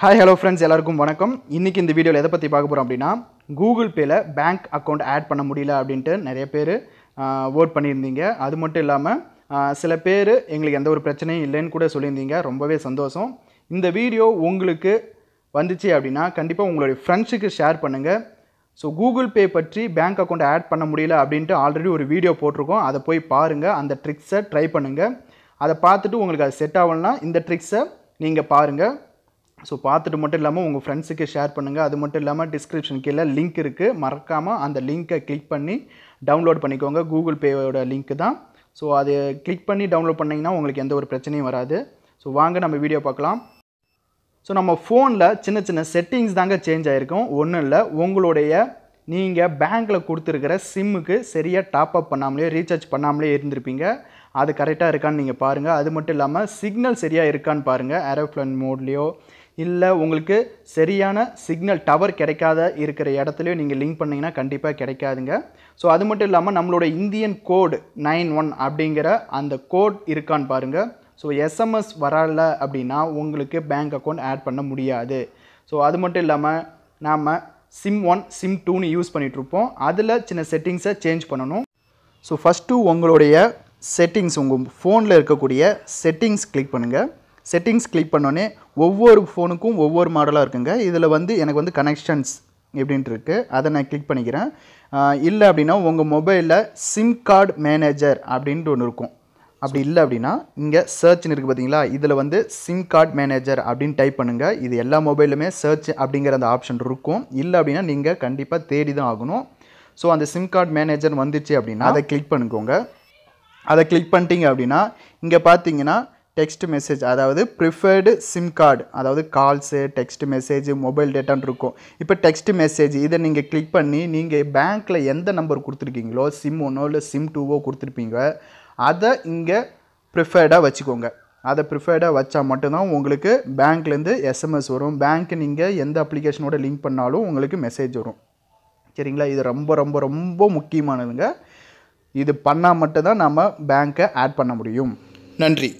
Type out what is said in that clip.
hi hello friends எல்லாருக்கும் வணக்கம் இன்றைக்கி இந்த வீடியோவில் எதை பற்றி பார்க்க போகிறோம் அப்படின்னா கூகுள் பேயில் பேங்க் அக்கௌண்ட் ஆட் பண்ண முடியல அப்படின்ட்டு நிறைய பேர் ஓட் பண்ணியிருந்தீங்க அது மட்டும் இல்லாமல் சில பேர் எங்களுக்கு எந்த ஒரு பிரச்சனையும் இல்லைன்னு கூட சொல்லியிருந்தீங்க ரொம்பவே சந்தோஷம் இந்த வீடியோ உங்களுக்கு வந்துச்சு அப்படின்னா கண்டிப்பாக உங்களுடைய ஃப்ரெண்ட்ஸுக்கு ஷேர் பண்ணுங்கள் ஸோ கூகுள் பே பற்றி பேங்க் அக்கௌண்ட் ஆட் பண்ண முடியல அப்படின்ட்டு ஆல்ரெடி ஒரு வீடியோ போட்டிருக்கோம் அதை போய் பாருங்கள் அந்த ட்ரிக்ஸை ட்ரை பண்ணுங்கள் அதை பார்த்துட்டு உங்களுக்கு அது செட் ஆகலைன்னா இந்த ட்ரிக்ஸை நீங்கள் பாருங்கள் ஸோ பார்த்துட்டு மட்டும் இல்லாமல் உங்கள் ஃப்ரெண்ட்ஸுக்கு ஷேர் பண்ணுங்கள் அது மட்டும் இல்லாமல் டிஸ்கிரிப்ஷன் கீழே லிங்க் இருக்குது மறக்காமல் அந்த லிங்க்கை கிளிக் பண்ணி டவுன்லோட் பண்ணிக்கோங்க கூகுள் பேயோட லிங்க் தான் ஸோ அது கிளிக் பண்ணி டவுன்லோட் பண்ணிங்கன்னா உங்களுக்கு எந்த ஒரு பிரச்சனையும் வராது ஸோ வாங்க நம்ம வீடியோ பார்க்கலாம் ஸோ நம்ம ஃபோனில் சின்ன சின்ன செட்டிங்ஸ் தாங்க சேஞ்ச் ஆகிருக்கும் ஒன்றும் இல்லை உங்களுடைய நீங்கள் பேங்க்கில் கொடுத்துருக்கிற சிம்முக்கு சரியாக டாப் அப் பண்ணாமலே ரீசார்ஜ் பண்ணாமலே இருந்திருப்பீங்க அது கரெக்டாக இருக்கான்னு நீங்கள் பாருங்கள் அது மட்டும் இல்லாமல் சிக்னல் சரியாக இருக்கான்னு பாருங்கள் ஏரோப்ளேன் மோட்லேயோ இல்லை உங்களுக்கு சரியான சிக்னல் டவர் கிடைக்காத இருக்கிற இடத்துலையும் நீங்கள் லிங்க் பண்ணிங்கன்னா கண்டிப்பாக கிடைக்காதுங்க ஸோ அது மட்டும் இல்லாமல் நம்மளோட இந்தியன் கோடு நைன் ஒன் அப்படிங்கிற அந்த கோட் இருக்கான்னு பாருங்கள் ஸோ எஸ்எம்எஸ் வரல அப்படின்னா உங்களுக்கு பேங்க் அக்கௌண்ட் ஆட் பண்ண முடியாது ஸோ அது மட்டும் இல்லாமல் நாம் சிம் ஒன் சிம் டூன்னு யூஸ் பண்ணிகிட்ருப்போம் அதில் சின்ன செட்டிங்ஸை சேஞ்ச் பண்ணணும் ஸோ ஃபஸ்ட்டு உங்களுடைய செட்டிங்ஸ் உங்கள் ஃபோனில் இருக்கக்கூடிய செட்டிங்ஸ் கிளிக் பண்ணுங்கள் செட்டிங்ஸ் கிளிக் பண்ணோன்னே ஒவ்வொரு ஃபோனுக்கும் ஒவ்வொரு மாடலாக இருக்குங்க இதில் வந்து எனக்கு வந்து கனெக்ஷன்ஸ் எப்படின்ட்டு இருக்குது அதை நான் கிளிக் பண்ணிக்கிறேன் இல்லை அப்படின்னா உங்கள் மொபைலில் சிம் கார்டு மேனேஜர் அப்படின்ட்டு ஒன்று இருக்கும் அப்படி இல்லை அப்படின்னா இங்கே சர்ச்னு இருக்குது பார்த்தீங்களா இதில் வந்து சிம் கார்டு மேனேஜர் அப்படின்னு டைப் பண்ணுங்கள் இது எல்லா மொபைலுமே சர்ச் அப்படிங்கிற அந்த ஆப்ஷன் இருக்கும் இல்லை அப்படின்னா நீங்கள் கண்டிப்பாக தேடி தான் ஆகணும் ஸோ அந்த சிம் கார்டு மேனேஜர் வந்துச்சு அப்படின்னா அதை கிளிக் பண்ணிக்கோங்க அதை கிளிக் பண்ணிட்டீங்க அப்படின்னா இங்கே பார்த்தீங்கன்னா டெக்ஸ்ட் மெசேஜ் அதாவது ப்ரிஃபர்டு சிம் கார்டு அதாவது கால்ஸு டெக்ஸ்ட் மெசேஜ் மொபைல் டேட்டான்னு இருக்கும் இப்போ டெக்ஸ்ட் மெசேஜ் இதை நீங்கள் கிளிக் பண்ணி நீங்கள் பேங்க்கில் எந்த நம்பர் கொடுத்துருக்கீங்களோ சிம் ஒன்றோ இல்லை சிம் டூவோ கொடுத்துருப்பீங்க அதை இங்கே ப்ரிஃபர்டாக வச்சுக்கோங்க அதை ப்ரிஃபர்டாக வச்சால் மட்டும்தான் உங்களுக்கு பேங்க்லேருந்து எஸ்எம்எஸ் வரும் பேங்க்கு நீங்கள் எந்த அப்ளிகேஷனோட லிங்க் பண்ணாலும் உங்களுக்கு மெசேஜ் வரும் சரிங்களா இது ரொம்ப ரொம்ப ரொம்ப முக்கியமானதுங்க இது பண்ணால் மட்டும்தான் நம்ம பேங்க்கை ஆட் பண்ண முடியும் நன்றி